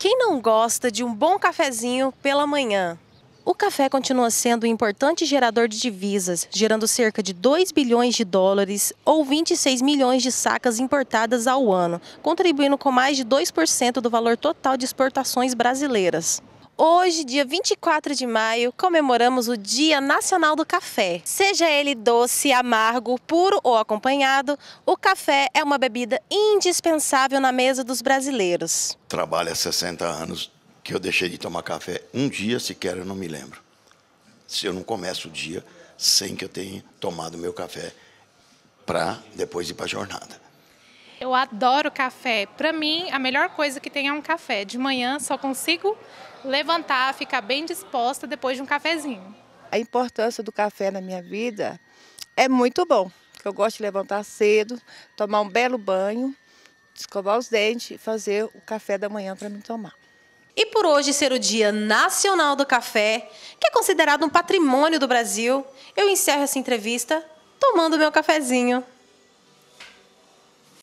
Quem não gosta de um bom cafezinho pela manhã? O café continua sendo um importante gerador de divisas, gerando cerca de 2 bilhões de dólares ou 26 milhões de sacas importadas ao ano, contribuindo com mais de 2% do valor total de exportações brasileiras. Hoje, dia 24 de maio, comemoramos o Dia Nacional do Café. Seja ele doce, amargo, puro ou acompanhado, o café é uma bebida indispensável na mesa dos brasileiros. Trabalho há 60 anos que eu deixei de tomar café. Um dia sequer eu não me lembro. Se eu não começo o dia sem que eu tenha tomado meu café para depois ir para a jornada. Eu adoro café. Para mim, a melhor coisa que tem é um café. De manhã só consigo levantar, ficar bem disposta depois de um cafezinho. A importância do café na minha vida é muito bom. Eu gosto de levantar cedo, tomar um belo banho, escovar os dentes e fazer o café da manhã para me tomar. E por hoje ser o Dia Nacional do Café, que é considerado um patrimônio do Brasil, eu encerro essa entrevista tomando meu cafezinho.